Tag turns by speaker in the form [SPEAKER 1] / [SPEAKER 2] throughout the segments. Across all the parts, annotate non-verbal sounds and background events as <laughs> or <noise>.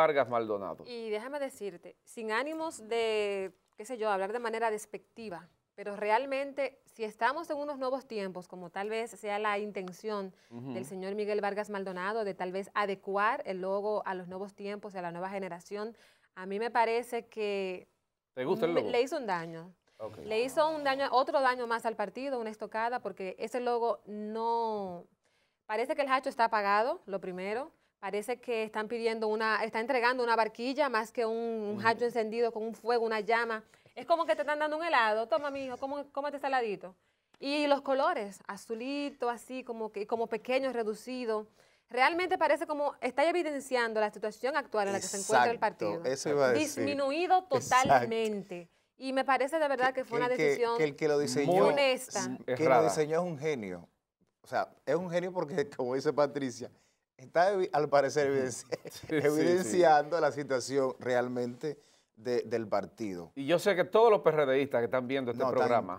[SPEAKER 1] Vargas Maldonado.
[SPEAKER 2] Y déjame decirte, sin ánimos de, qué sé yo, hablar de manera despectiva, pero realmente si estamos en unos nuevos tiempos, como tal vez sea la intención del señor Miguel Vargas Maldonado de tal vez adecuar el logo a los nuevos tiempos y a la nueva generación, a mí me parece que le hizo un daño. Le hizo un daño, otro daño más al partido, una estocada, porque ese logo no... Parece que el hacho está apagado, lo primero. Parece que están pidiendo una, está entregando una barquilla más que un, hacho encendido con un fuego, una llama. Es como que te están dando un helado. Toma, mijo, cómo, cómete este heladito. Y los colores, azulito, así, como, que, como pequeño, reducido. Realmente parece como está evidenciando la situación actual en la que se encuentra el partido. Disminuido totalmente. Y me parece de verdad que fue una decisión que, el que lo diseñó, honesta. Mm, que lo diseñó
[SPEAKER 1] es un genio. O sea, es un genio porque, <laughs> como dice Patricia, está al parecer <laughs> evidenciando la situación realmente del partido. Y yo sé que todos los PRDistas que están viendo este programa,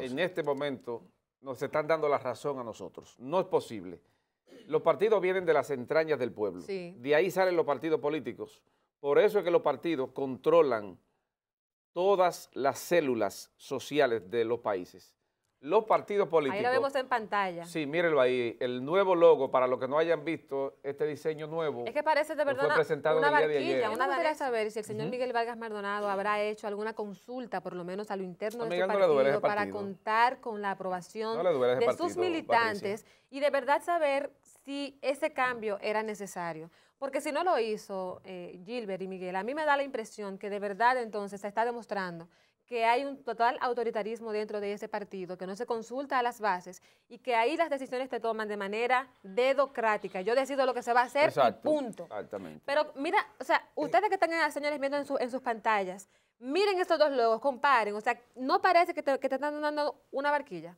[SPEAKER 1] en este momento nos están dando la razón a nosotros. No es posible. Los partidos vienen de las entrañas del pueblo. De ahí salen los partidos políticos. Por eso es que los partidos controlan todas las células sociales de los países. Los partidos políticos. Ahí lo vemos
[SPEAKER 2] en pantalla. Sí,
[SPEAKER 1] mírenlo ahí. El nuevo logo, para los que no hayan visto, este diseño nuevo. Es que
[SPEAKER 2] parece de verdad una, barquilla. Una Una saber si el señor Miguel Vargas Maldonado habrá hecho alguna consulta, por lo menos a lo interno de su este partido, para contar con la aprobación de sus militantes y de verdad saber si ese cambio era necesario. Porque si no lo hizo eh, Gilbert y Miguel, a mí me da la impresión que de verdad entonces se está demostrando que hay un total autoritarismo dentro de ese partido, que no se consulta a las bases y que ahí las decisiones se toman de manera dedocrática. Yo decido lo que se va a hacer y punto. Exactamente. Pero mira, o sea, eh. ustedes que están señores viendo en, en sus pantallas, miren estos dos logos, comparen. O sea, no parece que te, están dando una barquilla.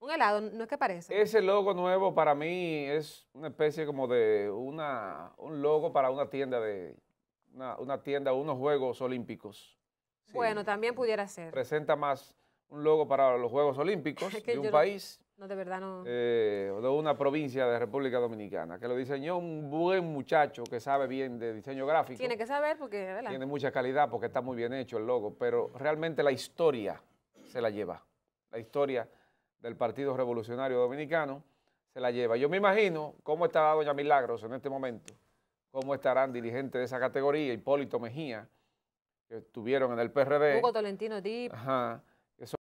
[SPEAKER 2] Un helado, no es que parece. Ese
[SPEAKER 1] logo nuevo para mí es una especie como de una, un logo para una tienda de una, una tienda, unos Juegos Olímpicos.
[SPEAKER 2] Bueno, también pudiera ser.
[SPEAKER 1] Presenta más un logo para los Juegos Olímpicos <laughs> de un país.
[SPEAKER 2] No, de verdad no.
[SPEAKER 1] Eh, de una provincia de República Dominicana, que lo diseñó un buen muchacho que sabe bien de diseño gráfico. Tiene
[SPEAKER 2] que saber porque... ¿verdad? Tiene
[SPEAKER 1] mucha calidad porque está muy bien hecho el logo, pero realmente la historia se la lleva. La historia del Partido Revolucionario Dominicano se la lleva. Yo me imagino cómo estará Doña Milagros en este momento, cómo estarán dirigentes de esa categoría, Hipólito Mejía, estuvieron en el PRD. Hugo
[SPEAKER 2] Tolentino Deep.
[SPEAKER 1] Ajá,